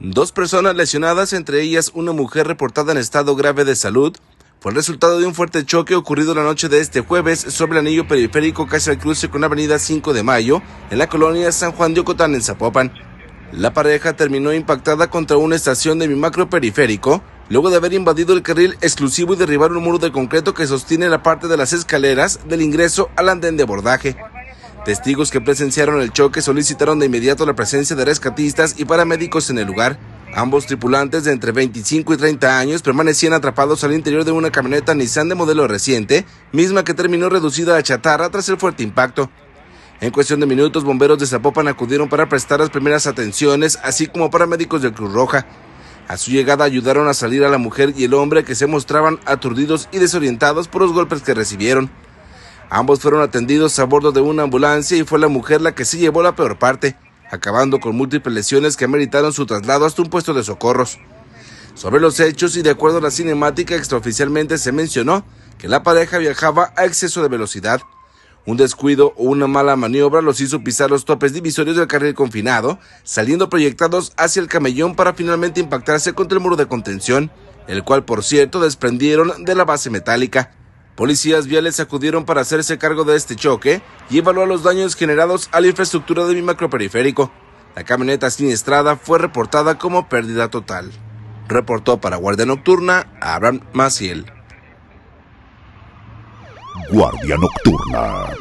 Dos personas lesionadas, entre ellas una mujer reportada en estado grave de salud, fue el resultado de un fuerte choque ocurrido la noche de este jueves sobre el anillo periférico casi al cruce con la avenida 5 de Mayo, en la colonia San Juan de Ocotán, en Zapopan. La pareja terminó impactada contra una estación de mi macro periférico, luego de haber invadido el carril exclusivo y derribar un muro de concreto que sostiene la parte de las escaleras del ingreso al andén de abordaje. Testigos que presenciaron el choque solicitaron de inmediato la presencia de rescatistas y paramédicos en el lugar. Ambos tripulantes de entre 25 y 30 años permanecían atrapados al interior de una camioneta Nissan de modelo reciente, misma que terminó reducida a chatarra tras el fuerte impacto. En cuestión de minutos, bomberos de Zapopan acudieron para prestar las primeras atenciones, así como paramédicos de Cruz Roja. A su llegada ayudaron a salir a la mujer y el hombre que se mostraban aturdidos y desorientados por los golpes que recibieron. Ambos fueron atendidos a bordo de una ambulancia y fue la mujer la que se llevó la peor parte, acabando con múltiples lesiones que ameritaron su traslado hasta un puesto de socorros. Sobre los hechos y de acuerdo a la cinemática, extraoficialmente se mencionó que la pareja viajaba a exceso de velocidad. Un descuido o una mala maniobra los hizo pisar los topes divisorios del carril confinado, saliendo proyectados hacia el camellón para finalmente impactarse contra el muro de contención, el cual por cierto desprendieron de la base metálica. Policías viales acudieron para hacerse cargo de este choque y evaluar los daños generados a la infraestructura de mi macroperiférico. La camioneta siniestrada fue reportada como pérdida total. Reportó para Guardia Nocturna Abraham Maciel. Guardia Nocturna.